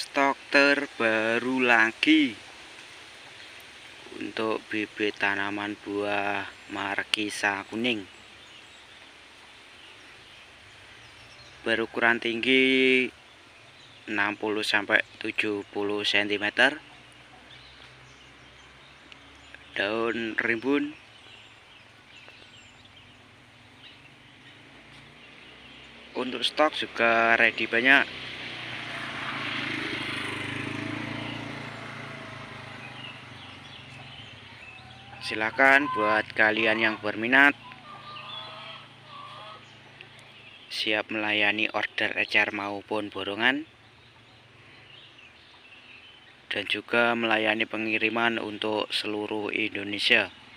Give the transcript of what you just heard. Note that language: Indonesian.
stok terbaru lagi untuk bibit tanaman buah markisa kuning berukuran tinggi 60 sampai 70 cm daun rimbun untuk stok juga ready banyak silahkan buat kalian yang berminat siap melayani order ecer maupun borongan dan juga melayani pengiriman untuk seluruh Indonesia